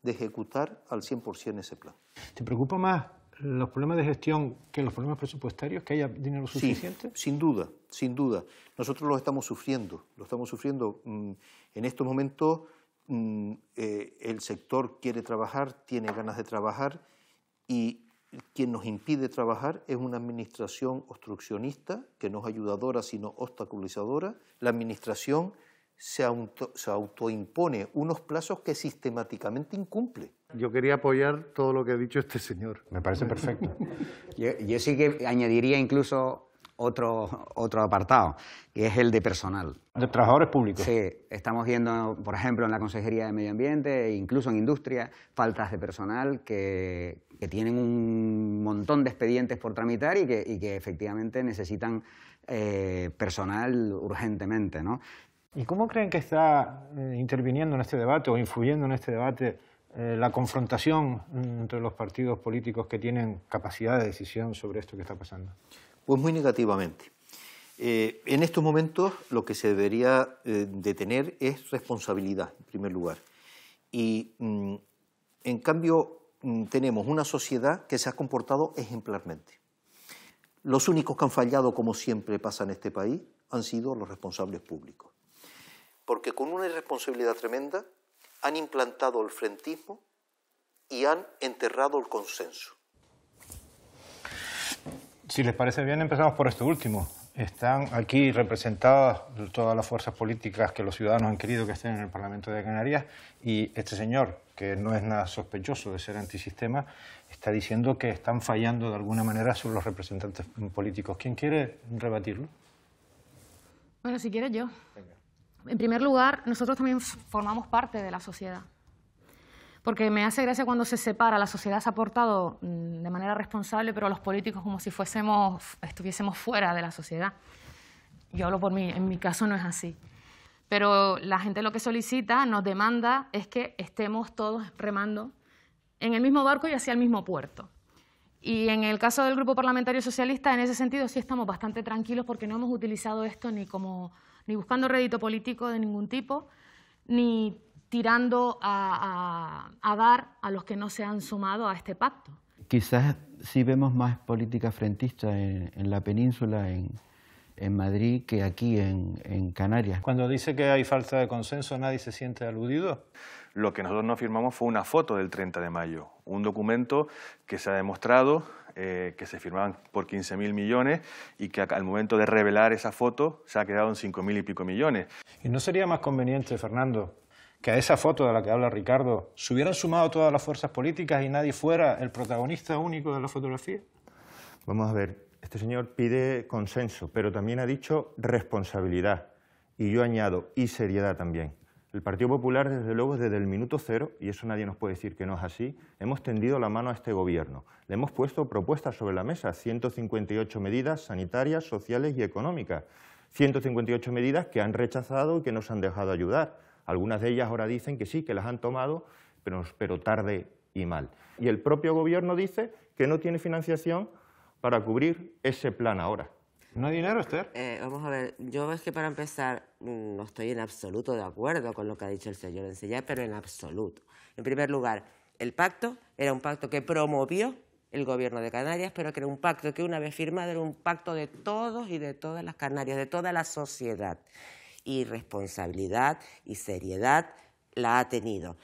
de ejecutar al 100% ese plan. ¿Te preocupa más los problemas de gestión que los problemas presupuestarios, que haya dinero suficiente? sin duda, sin duda. Nosotros lo estamos sufriendo, lo estamos sufriendo. Mm, en estos momentos mm, eh, el sector quiere trabajar, tiene ganas de trabajar y quien nos impide trabajar es una administración obstruccionista, que no es ayudadora sino obstaculizadora. La administración se, se autoimpone unos plazos que sistemáticamente incumple. Yo quería apoyar todo lo que ha dicho este señor. Me parece perfecto. yo sí que añadiría incluso otro, otro apartado, que es el de personal. De trabajadores públicos. Sí, estamos viendo, por ejemplo, en la Consejería de Medio Ambiente, e incluso en industria, faltas de personal que, que tienen un montón de expedientes por tramitar y que, y que efectivamente necesitan eh, personal urgentemente. ¿no? ¿Y cómo creen que está eh, interviniendo en este debate o influyendo en este debate eh, la confrontación mm, entre los partidos políticos que tienen capacidad de decisión sobre esto que está pasando? Pues muy negativamente. Eh, en estos momentos lo que se debería eh, detener tener es responsabilidad, en primer lugar. Y mm, en cambio mm, tenemos una sociedad que se ha comportado ejemplarmente. Los únicos que han fallado, como siempre pasa en este país, han sido los responsables públicos. Porque con una irresponsabilidad tremenda han implantado el frentismo y han enterrado el consenso. Si les parece bien, empezamos por esto último. Están aquí representadas todas las fuerzas políticas que los ciudadanos han querido que estén en el Parlamento de Canarias y este señor, que no es nada sospechoso de ser antisistema, está diciendo que están fallando de alguna manera sobre los representantes políticos. ¿Quién quiere rebatirlo? Bueno, si quiere yo. En primer lugar, nosotros también formamos parte de la sociedad porque me hace gracia cuando se separa, la sociedad se ha portado mm, de manera responsable, pero los políticos como si fuésemos, estuviésemos fuera de la sociedad. Yo hablo por mí, en mi caso no es así. Pero la gente lo que solicita, nos demanda, es que estemos todos remando en el mismo barco y hacia el mismo puerto. Y en el caso del Grupo Parlamentario Socialista, en ese sentido sí estamos bastante tranquilos porque no hemos utilizado esto ni como ni buscando rédito político de ningún tipo, ni tirando a, dar a los que no se han sumado a este pacto. Quizás sí vemos más política frentista en, la península, en, Madrid que aquí en, Canarias. Cuando dice que hay falta de consenso, ¿nadie se siente aludido? Lo que nosotros no firmamos fue una foto del 30 de mayo, un documento que se ha demostrado eh, que se firmaban por 15 mil millones y que al momento de revelar esa foto se ha quedado en mil y pico millones. ¿Y no sería más conveniente, Fernando, que a esa foto de la que habla Ricardo se hubieran sumado todas las fuerzas políticas y nadie fuera el protagonista único de la fotografía? Vamos a ver, este señor pide consenso, pero también ha dicho responsabilidad. Y yo añado, y seriedad también. El Partido Popular, desde luego, desde el minuto cero, y eso nadie nos puede decir que no es así, hemos tendido la mano a este gobierno. Le hemos puesto propuestas sobre la mesa, 158 medidas sanitarias, sociales y económicas. 158 medidas que han rechazado y que nos han dejado ayudar. Algunas de ellas ahora dicen que sí, que las han tomado, pero, tarde y mal. Y el propio gobierno dice que no tiene financiación para cubrir ese plan ahora. ¿No hay dinero, Esther? Eh, vamos a ver, yo es que para empezar mm, no estoy en absoluto de acuerdo con lo que ha dicho el señor Ensellá, pero en absoluto. En primer lugar, el pacto era un pacto que promovió el gobierno de Canarias, pero que era un pacto que una vez firmado era un pacto de todos y de todas las Canarias, de toda la sociedad y responsabilidad y seriedad la ha tenido.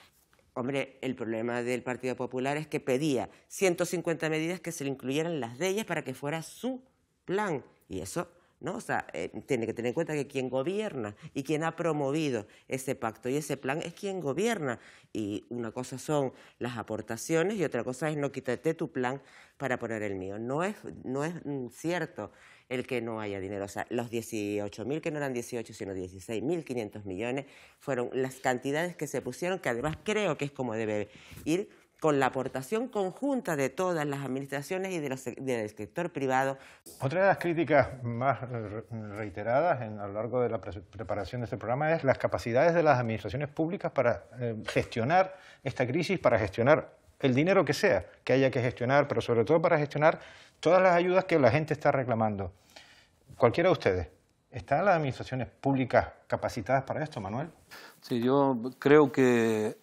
Hombre, el problema del Partido Popular es que pedía 150 medidas que se le incluyeran las de ellas para que fuera su plan. Y eso ¿no? O sea, eh, tiene que tener en cuenta que quien gobierna y quien ha promovido ese pacto y ese plan es quien gobierna. Y una cosa son las aportaciones y otra cosa es no quítate tu plan para poner el mío. No es, no es mm, cierto el que no haya dinero. O sea, los 18.000, que no eran 18, sino 16.500 millones, fueron las cantidades que se pusieron, que además creo que es como debe ir con la aportación conjunta de todas las administraciones y de del sector privado. Otra de las críticas más reiteradas en, a lo largo de la preparación de este programa es las capacidades de las administraciones públicas para eh, gestionar esta crisis, para gestionar el dinero que sea que haya que gestionar, pero sobre todo para gestionar todas las ayudas que la gente está reclamando. Cualquiera de ustedes, ¿están las administraciones públicas capacitadas para esto, Manuel? Sí, yo creo que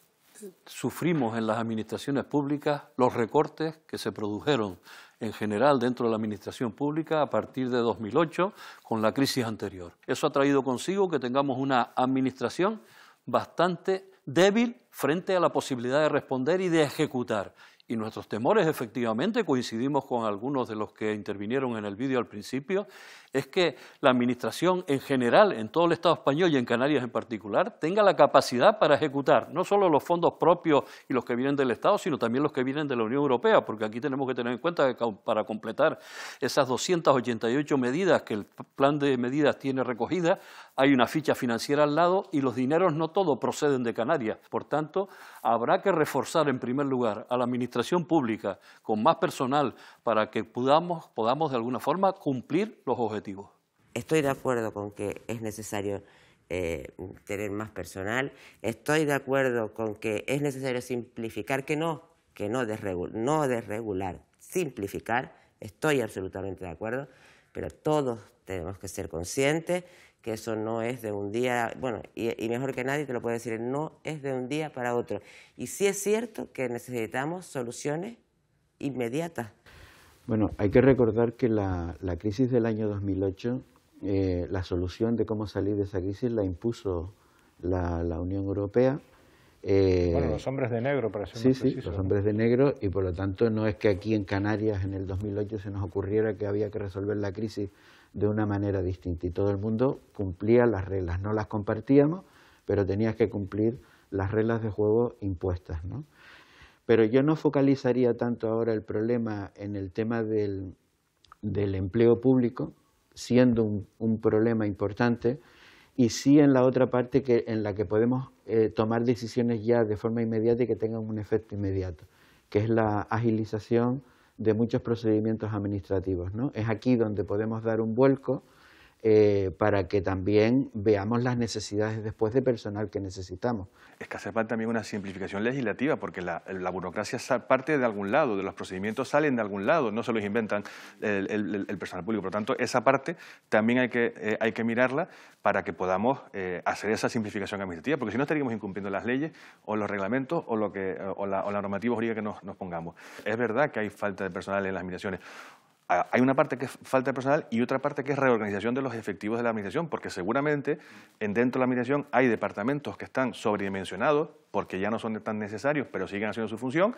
sufrimos en las administraciones públicas los recortes que se produjeron en general dentro de la administración pública a partir de 2008 con la crisis anterior. Eso ha traído consigo que tengamos una administración bastante débil frente a la posibilidad de responder y de ejecutar. Y nuestros temores efectivamente coincidimos con algunos de los que intervinieron en el vídeo al principio, es que la Administración en general, en todo el Estado español y en Canarias en particular, tenga la capacidad para ejecutar no solo los fondos propios y los que vienen del Estado, sino también los que vienen de la Unión Europea, porque aquí tenemos que tener en cuenta que para completar esas 288 medidas que el plan de medidas tiene recogidas, hay una ficha financiera al lado y los dineros no todos proceden de Canarias. Por tanto, habrá que reforzar en primer lugar a la Administración pública con más personal para que podamos, podamos de alguna forma cumplir los objetivos. Estoy de acuerdo con que es necesario eh, tener más personal, estoy de acuerdo con que es necesario simplificar, que no, que no, desregular, no desregular, simplificar, estoy absolutamente de acuerdo, pero todos tenemos que ser conscientes que eso no es de un día, bueno, y, y, mejor que nadie te lo puede decir, no es de un día para otro. Y sí es cierto que necesitamos soluciones inmediatas. Bueno, hay que recordar que la, crisis del año 2008, eh, la solución de cómo salir de esa crisis la impuso la, Unión Europea. Eh, bueno, los hombres de negro, para ser Sí, sí, los hombres de negro, y por lo tanto no es que aquí en Canarias en el 2008 se nos ocurriera que había que resolver la crisis de una manera distinta, y todo el mundo cumplía las reglas, no las compartíamos, pero tenías que cumplir las reglas de juego impuestas, ¿no? Pero yo no focalizaría tanto ahora el problema en el tema del, empleo público, siendo un, problema importante, y sí en la otra parte que, en la que podemos eh, tomar decisiones ya de forma inmediata y que tengan un efecto inmediato, que es la agilización de muchos procedimientos administrativos. Es aquí donde podemos dar un vuelco eh, para que también veamos las necesidades después de personal que necesitamos. Es que hace falta también una simplificación legislativa, porque la, burocracia parte de algún lado, de los procedimientos salen de algún lado, no se los inventan el, personal público. Por lo tanto, esa parte también hay que, eh, mirarla para que podamos eh, hacer esa simplificación administrativa, porque si no estaríamos incumpliendo las leyes o los reglamentos o, lo que, o, la, o normativa jurídica que nos, nos pongamos. Es verdad que hay falta de personal en las migraciones hay una parte que es falta de personal y otra parte que es reorganización de los efectivos de la administración, porque seguramente dentro de la administración hay departamentos que están sobredimensionados porque ya no son tan necesarios, pero siguen haciendo su función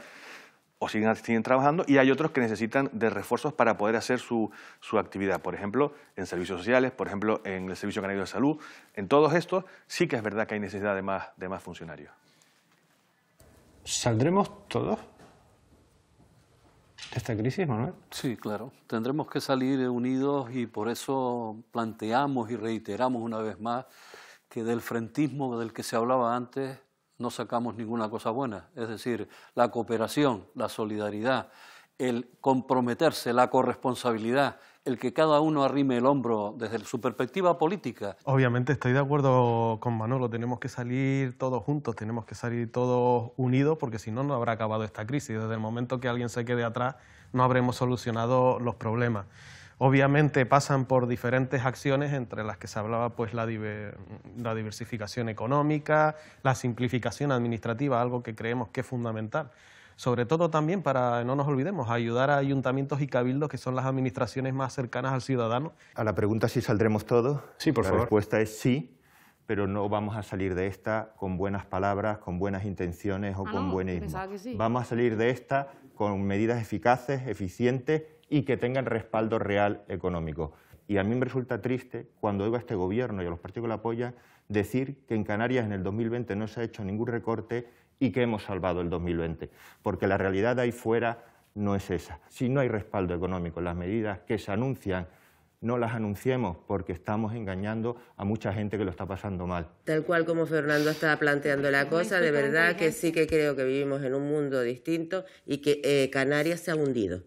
o siguen, trabajando y hay otros que necesitan de refuerzos para poder hacer su, actividad, por ejemplo, en servicios sociales, por ejemplo, en el Servicio Canario de Salud. En todos estos sí que es verdad que hay necesidad de más, de más funcionarios. ¿Saldremos todos? de esta crisis, Manuel? Sí, claro. Tendremos que salir unidos y por eso planteamos y reiteramos una vez más que del frentismo del que se hablaba antes no sacamos ninguna cosa buena. Es decir, la cooperación, la solidaridad, el comprometerse, la corresponsabilidad, el que cada uno arrime el hombro desde su perspectiva política. Obviamente estoy de acuerdo con Manolo, tenemos que salir todos juntos, tenemos que salir todos unidos, porque si no, no habrá acabado esta crisis. Desde el momento que alguien se quede atrás, no habremos solucionado los problemas. Obviamente pasan por diferentes acciones, entre las que se hablaba pues, la diversificación económica, la simplificación administrativa, algo que creemos que es fundamental sobre todo también para, no nos olvidemos, ayudar a ayuntamientos y cabildos que son las administraciones más cercanas al ciudadano. A la pregunta si saldremos todos, sí, por la respuesta es sí, pero no vamos a salir de esta con buenas palabras, con buenas intenciones o ah, con buena buenismo. Vamos a salir de esta con medidas eficaces, eficientes y que tengan respaldo real económico. Y a mí me resulta triste cuando oigo a este gobierno y a los partidos que lo apoyan decir que en Canarias en el 2020 no se ha hecho ningún recorte y que hemos salvado el 2020, porque la realidad ahí fuera no es esa. Si no hay respaldo económico, las medidas que se anuncian no las anunciemos porque estamos engañando a mucha gente que lo está pasando mal. Tal cual como Fernando estaba planteando la cosa, de verdad que sí que creo que vivimos en un mundo distinto y que eh, Canarias se ha hundido,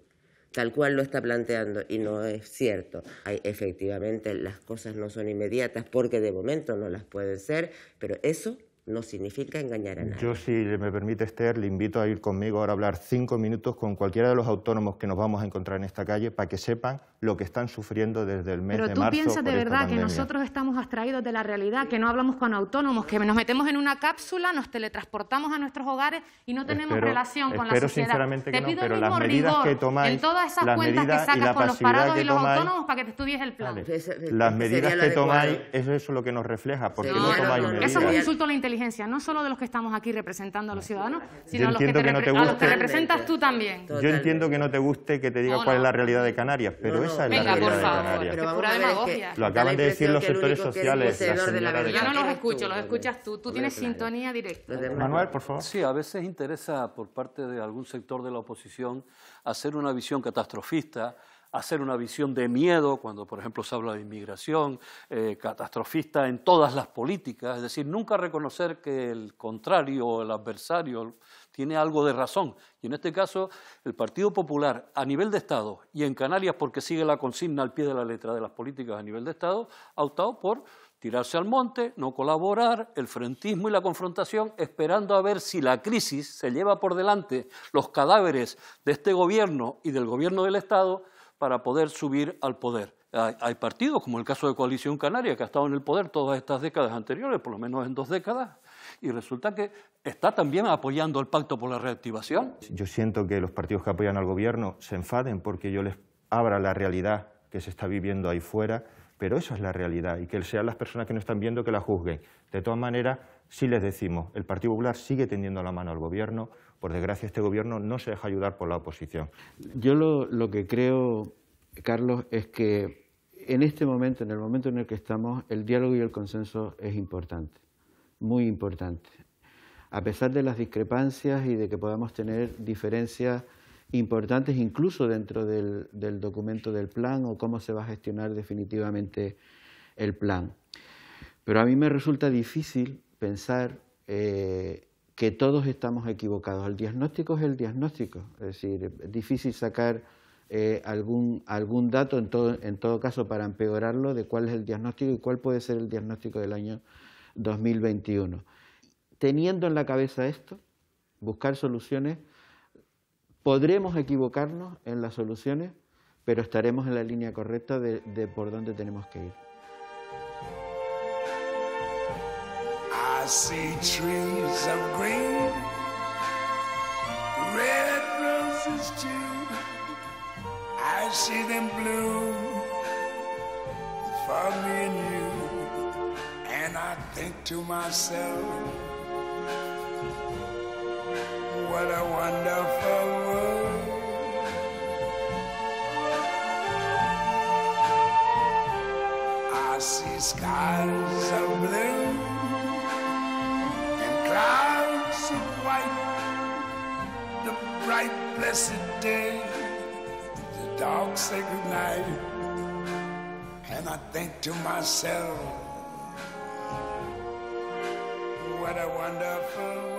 tal cual lo está planteando, y no es cierto. Hay, efectivamente, las cosas no son inmediatas porque de momento no las pueden ser, pero eso no significa engañar a nadie. Yo, si me permite, Esther, le invito a ir conmigo ahora a hablar cinco minutos con cualquiera de los autónomos que nos vamos a encontrar en esta calle para que sepan lo que están sufriendo desde el mes Pero de marzo. Pero tú piensas de verdad que nosotros estamos abstraídos de la realidad, que no hablamos con autónomos, que nos metemos en una cápsula, nos teletransportamos a nuestros hogares y no tenemos relación con la sociedad. Sinceramente que no, pero las medidas que tomáis, en todas esas cuentas que sacas con los parados y los autónomos para que te estudies el plan. Las medidas que tomáis, eso es lo que nos refleja, porque no, tomáis medidas. Eso es un insulto a la inteligencia no solo de los que estamos aquí representando a los ciudadanos, sino a los que, te representas tú también. Yo entiendo que no te guste que te diga cuál es la realidad de Canarias, pero esa es la realidad de Canarias. Pero que Lo acaban de decir los sectores sociales. yo no los escucho, los escuchas tú. Tú tienes sintonía directa. Manuel, por favor. Sí, a veces interesa por parte de algún sector de la oposición hacer una visión catastrofista hacer una visión de miedo cuando, por ejemplo, se habla de inmigración, eh, catastrofista en todas las políticas, es decir, nunca reconocer que el contrario, ...o el adversario, tiene algo de razón. Y en este caso, el Partido Popular a nivel de Estado y en Canarias, porque sigue la consigna al pie de la letra de las políticas a nivel de Estado, ha optado por tirarse al monte, no colaborar, el frentismo y la confrontación, esperando a ver si la crisis se lleva por delante los cadáveres de este gobierno y del gobierno del Estado para poder subir al poder. Hay, partidos, como el caso de Coalición Canaria, que ha estado en el poder todas estas décadas anteriores, por lo menos en dos décadas, y resulta que está también apoyando el pacto por la reactivación. Yo siento que los partidos que apoyan al gobierno se enfaden porque yo les abra la realidad que se está viviendo ahí fuera, pero esa es la realidad y que sean las personas que no están viendo que la juzguen. De todas maneras, sí les decimos, el Partido Popular sigue tendiendo la mano al gobierno, por desgracia, este gobierno no se deja ayudar por la oposición. Yo lo, que creo, Carlos, es que en este momento, en el momento en el que estamos, el diálogo y el consenso es importante, muy importante. A pesar de las discrepancias y de que podamos tener diferencias importantes incluso dentro del, documento del plan o cómo se va a gestionar definitivamente el plan. Pero a mí me resulta difícil pensar eh, que todos estamos equivocados. El diagnóstico es el diagnóstico, es decir, es difícil sacar eh, algún, algún dato, en todo, en todo caso, para empeorarlo, de cuál es el diagnóstico y cuál puede ser el diagnóstico del año 2021. Teniendo en la cabeza esto, buscar soluciones, podremos equivocarnos en las soluciones, pero estaremos en la línea correcta de por dónde tenemos que ir. see trees of green, red roses too. I see them bloom for me and you. And I think to myself, what a wonderful world. I see skies of blue clouds of white, the bright blessed day, the dark sacred night. And I think to myself, what a wonderful